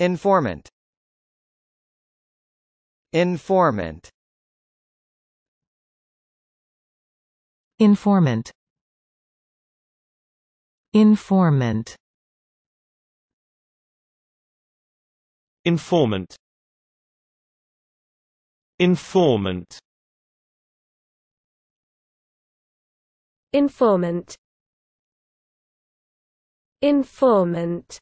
Informant Informant Informant Informant Informant Informant Informant Informant